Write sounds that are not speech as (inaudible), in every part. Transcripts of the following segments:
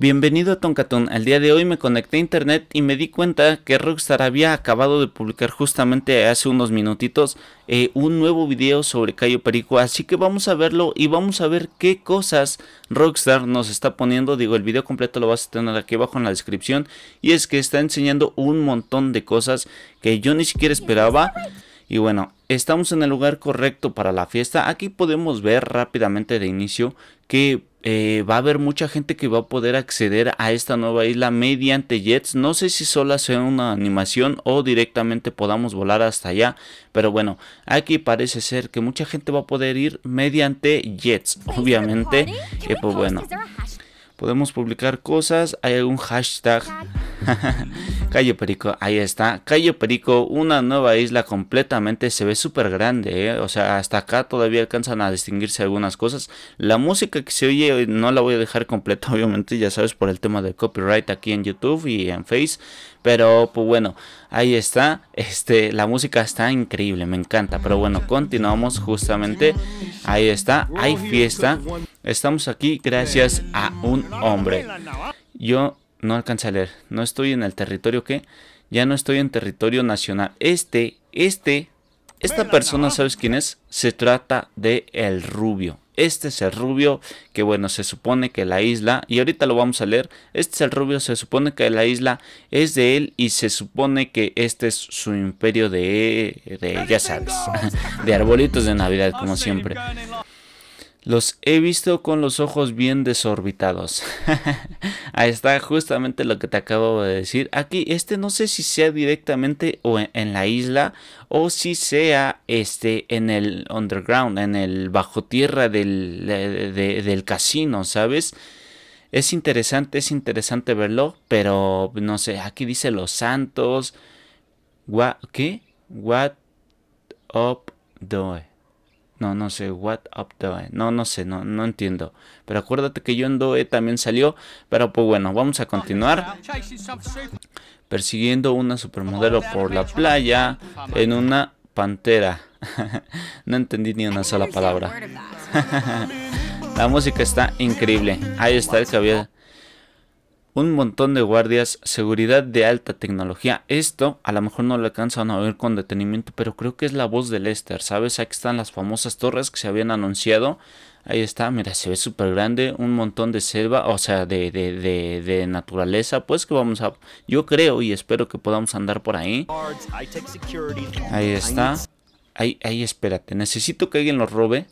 Bienvenido a Tonkaton, al día de hoy me conecté a internet y me di cuenta que Rockstar había acabado de publicar justamente hace unos minutitos eh, un nuevo video sobre Cayo Perico, así que vamos a verlo y vamos a ver qué cosas Rockstar nos está poniendo, digo el video completo lo vas a tener aquí abajo en la descripción y es que está enseñando un montón de cosas que yo ni siquiera esperaba. Y bueno, estamos en el lugar correcto para la fiesta. Aquí podemos ver rápidamente de inicio que eh, va a haber mucha gente que va a poder acceder a esta nueva isla mediante jets. No sé si solo sea una animación o directamente podamos volar hasta allá. Pero bueno, aquí parece ser que mucha gente va a poder ir mediante jets, obviamente. Eh, pues bueno, podemos publicar cosas. Hay algún hashtag (laughs) Cayo Perico, ahí está. Cayo Perico, una nueva isla completamente, se ve súper grande, eh. o sea, hasta acá todavía alcanzan a distinguirse algunas cosas. La música que se oye no la voy a dejar completa, (laughs) obviamente, ya sabes, por el tema del copyright aquí en YouTube y en Face. Pero pues bueno, ahí está. Este, la música está increíble, me encanta. Pero bueno, continuamos justamente. Ahí está, hay fiesta. Estamos aquí gracias a un hombre. Yo no alcance a leer. No estoy en el territorio que ya no estoy en territorio nacional. Este, este, esta persona, ¿sabes quién es? Se trata de El Rubio. Este es el rubio que, bueno, se supone que la isla, y ahorita lo vamos a leer, este es el rubio, se supone que la isla es de él y se supone que este es su imperio de, de ya sabes, (laughs) de arbolitos de Navidad, como siempre. Los he visto con los ojos bien desorbitados. (laughs) Ahí está justamente lo que te acabo de decir. Aquí, este no sé si sea directamente o e, en, la isla o si sea este en el underground, en el bajo tierra del, del casino, ¿sabes? Es interesante, es interesante verlo, pero no sé, aquí dice Los Santos. ¿Qué? What up doe? No, no sé, what up the... No, no sé, no, no entiendo. Pero acuérdate que en Doe también salió. Pero pues bueno, vamos a continuar. Persiguiendo una supermodelo por la playa en una pantera. (laughs) no entendí ni una sola palabra. (laughs) la música está increíble. Ahí está el cabello un montón de guardias, seguridad de alta tecnología. Esto a lo mejor no lo alcanzan a ver con detenimiento, pero creo que es la voz de Lester, ¿sabes? Aquí están las famosas torres que se habían anunciado. Ahí está, mira, se ve súper grande, un montón de selva, o sea, de, de, de, naturaleza, pues que vamos a, yo creo y espero que podamos andar por ahí. Ahí está. Ahí, ahí, espérate, necesito que alguien lo robe.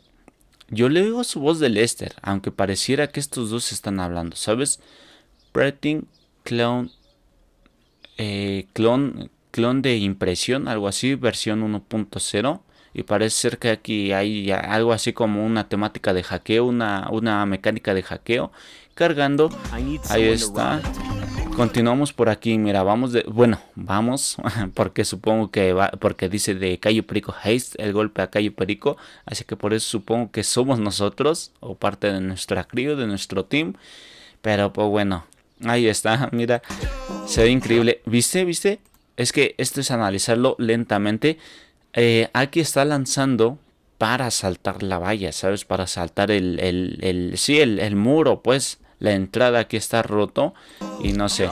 Yo le oigo su voz de Lester, aunque pareciera que estos dos están hablando, ¿sabes? printing, clone, eh, clon, de impresión, algo así, versión 1.0. Y parece ser que aquí hay algo así como una temática de hackeo, una, una mecánica de hackeo. Cargando, ahí está. Continuamos por aquí, mira, vamos de, bueno, vamos, (laughs) porque supongo que va, porque dice de Cayo Perico Haste, el golpe a Cayo Perico, así que por eso supongo que somos nosotros, o parte de nuestra crío, de nuestro team, pero pues bueno, Ahí está, (laughs) mira. Se ve increíble. ¿Viste? ¿Viste? Es que esto es analizarlo lentamente. Eh, aquí está lanzando para saltar la valla, ¿sabes? Para saltar el... el, el sí, el, muro, pues. La entrada aquí está roto. Y no sé.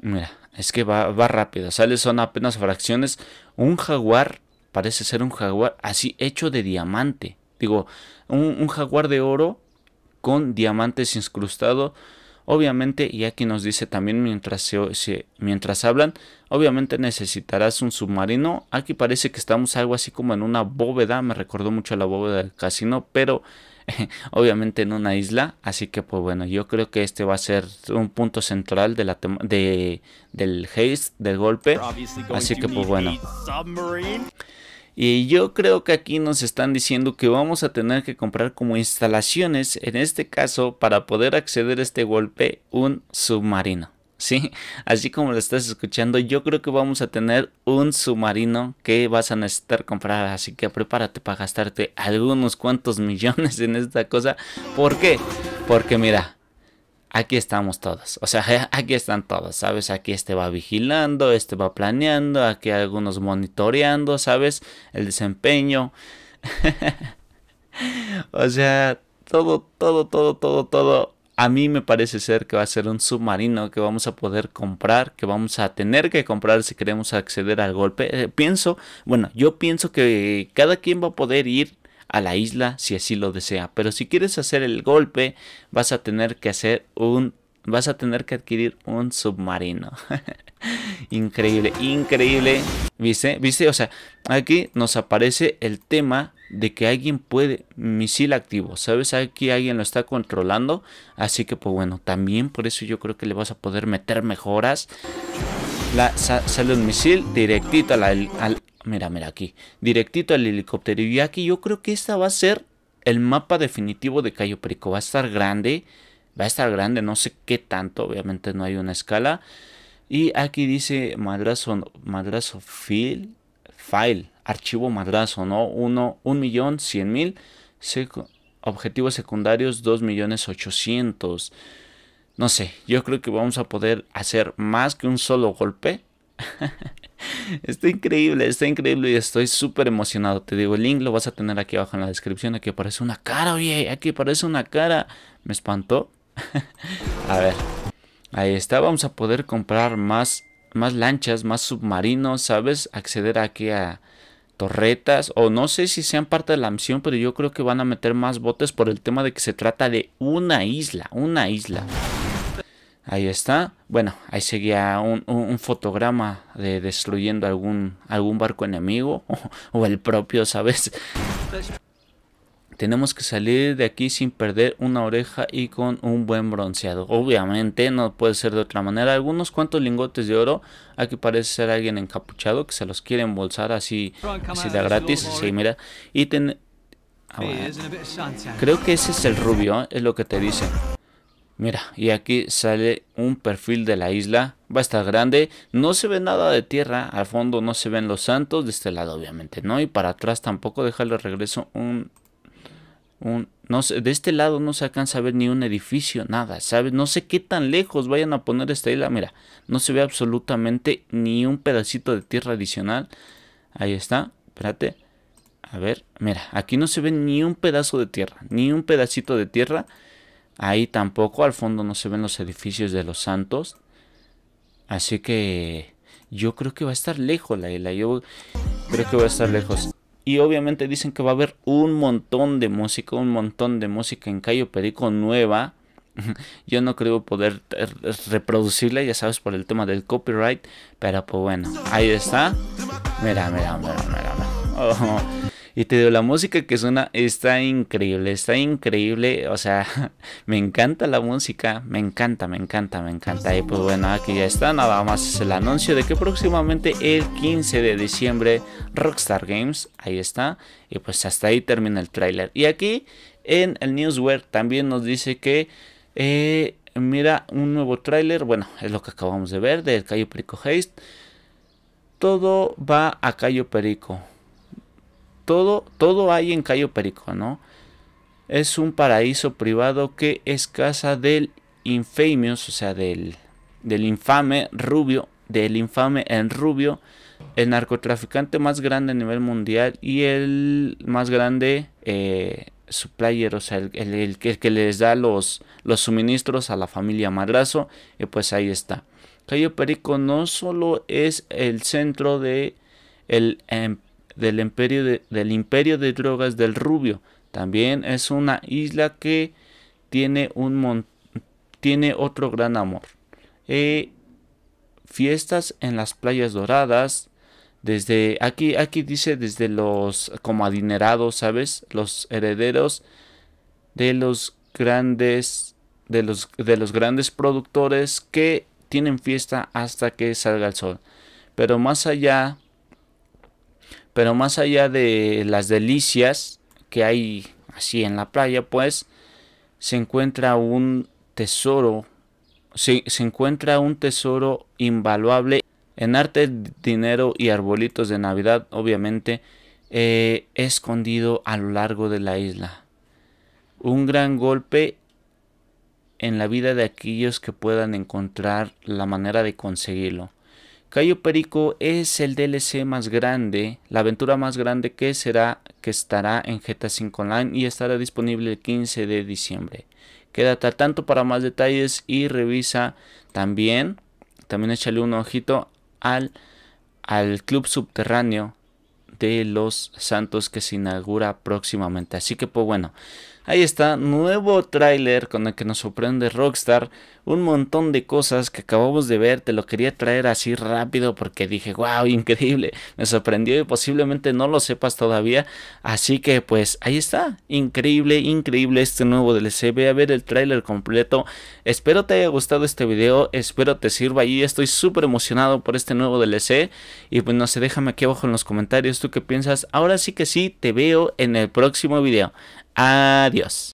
Mira, es que va, va rápido. Sale, son apenas fracciones. Un jaguar, parece ser un jaguar así hecho de diamante. Digo, un, un jaguar de oro con diamantes incrustados Obviamente, y aquí nos dice también mientras, mientras hablan, obviamente necesitarás un submarino. Aquí parece que estamos algo así como en una bóveda, me recordó mucho a la bóveda del casino, pero (laughs) obviamente en una isla. Así que pues bueno, yo creo que este va a ser un punto central de la de, del haste, del golpe. Así que pues bueno. Y yo creo que aquí nos están diciendo que vamos a tener que comprar como instalaciones, en este caso, para poder acceder a este golpe, un submarino. ¿sí? (laughs) Así como lo estás escuchando, yo creo que vamos a tener un submarino que vas a necesitar comprar, así que prepárate para gastarte algunos cuantos (laughs) millones en esta cosa. ¿Por qué? Porque mira, aquí estamos todos. O sea, (laughs) aquí están todos, ¿sabes? Aquí este va vigilando, este va planeando, aquí algunos monitoreando, ¿sabes? El desempeño. (laughs) o sea, todo, todo, todo, todo, todo. A mí me parece ser que va a ser un submarino que vamos a poder comprar, que vamos a tener que comprar si queremos acceder al golpe. Eh, pienso, bueno, yo pienso que cada quien va a poder ir a la isla si así lo desea. Pero si quieres hacer el golpe, vas a tener que hacer un vas a tener que adquirir un submarino. (laughs) increíble, increíble. ¿Viste? ¿Viste? O sea, aquí nos aparece el tema de que alguien puede misil activo, ¿sabes? Aquí alguien lo está controlando, así que pues bueno, también por eso yo creo que le vas a poder meter mejoras. La, sale un misil directito al Mira, mira aquí. Directito al helicóptero. Y aquí yo creo que esta va a ser el mapa definitivo de Cayo Perico. Va a estar grande. Va a estar grande. No sé qué tanto. Obviamente no hay una escala. Y aquí dice madrazo, madrazo file, file, archivo madrazo, ¿no? uno, un millón cien mil, objetivos secundarios dos millones ochocientos, No sé, yo creo que vamos a poder hacer más que un solo golpe (laughs) está increíble, está increíble y estoy súper emocionado. Te digo, el link lo vas a tener aquí abajo en la descripción. Aquí aparece una cara, oye, aquí aparece una cara. Me espantó. (laughs) a ver, ahí está. Vamos a poder comprar más, más lanchas, más submarinos, ¿sabes? Acceder aquí a torretas o no sé si sean parte de la misión, pero yo creo que van a meter más botes por el tema de que se trata de una isla, una isla. Ahí está. Bueno, ahí seguía un, fotograma de destruyendo algún, algún barco enemigo (laughs) o, el propio, ¿sabes? Tenemos que salir de aquí sin perder una oreja y con un buen bronceado. Obviamente no puede ser de otra manera. Algunos cuantos lingotes de oro. Aquí parece ser alguien encapuchado que se los quiere embolsar así, así de gratis. Sí, mira. Y ten... Ah, Creo que ese es el rubio, ¿eh? es lo que te dicen. Mira, y aquí sale un perfil de la isla. Va a estar grande. No se ve nada de tierra. Al fondo no se ven los santos. De este lado, obviamente, ¿no? Y para atrás tampoco. el regreso un... un no sé, de este lado no se alcanza a ver ni un edificio, nada, ¿sabes? No sé qué tan lejos vayan a poner esta isla. Mira, no se ve absolutamente ni un pedacito de tierra adicional. Ahí está, espérate. A ver, mira, aquí no se ve ni un pedazo de tierra, ni un pedacito de tierra. Ahí tampoco, al fondo no se ven los edificios de los santos. Así que yo creo que va a estar lejos la isla. Yo creo que va a estar lejos. Y obviamente dicen que va a haber un montón de música, un montón de música en Cayo Perico nueva. (laughs) Yo no creo poder reproducirla, ya sabes, por el tema del copyright. Pero pues bueno, ahí está. Mira, mira, mira, mira. mira. Oh, y te digo, la música que suena, está increíble, está increíble, o sea, (laughs) me encanta la música, me encanta, me encanta, me encanta. Y pues bueno, aquí ya está, nada más es el anuncio de que próximamente el 15 de diciembre Rockstar Games, ahí está, y pues hasta ahí termina el tráiler. Y aquí en el Newsware también nos dice que... Eh, mira un nuevo tráiler, bueno, es lo que acabamos de ver de Cayo Perico Haste. Todo va a Cayo Perico todo, hay en Cayo Perico, ¿no? Es un paraíso privado que es casa del infamous, o sea, del, del infame rubio, del infame en rubio, el narcotraficante más grande a nivel mundial y el más grande eh, supplier, o sea, el, que les da los, los suministros a la familia Madrazo, y pues ahí está. Cayo Perico no solo es el centro de el, em, del imperio de, del imperio de drogas del rubio. También es una isla que tiene, un tiene otro gran amor. Eh, fiestas en las playas doradas. Desde aquí, aquí dice desde los como adinerados, ¿sabes? Los herederos de los grandes de los, de los grandes productores que tienen fiesta hasta que salga el sol. Pero más allá pero más allá de las delicias que hay así en la playa, pues se encuentra un tesoro, se, se encuentra un tesoro invaluable en arte, dinero y arbolitos de Navidad, obviamente, eh, escondido a lo largo de la isla. Un gran golpe en la vida de aquellos que puedan encontrar la manera de conseguirlo. Cayo Perico es el DLC más grande, la aventura más grande que será que estará en GTA 5 Online y estará disponible el 15 de diciembre. Quédate al tanto para más detalles y revisa también, también échale un ojito al, al club subterráneo de los Santos que se inaugura próximamente. Así que pues bueno, Ahí está, nuevo tráiler con el que nos sorprende Rockstar. Un montón de cosas que acabamos de ver, te lo quería traer así rápido porque dije, wow, increíble, me sorprendió y posiblemente no lo sepas todavía. Así que pues ahí está, increíble, increíble este nuevo DLC. Ve a ver el tráiler completo. Espero te haya gustado este video, espero te sirva y estoy súper emocionado por este nuevo DLC. Y pues no sé, déjame aquí abajo en los comentarios tú qué piensas. Ahora sí que sí, te veo en el próximo video. Adiós.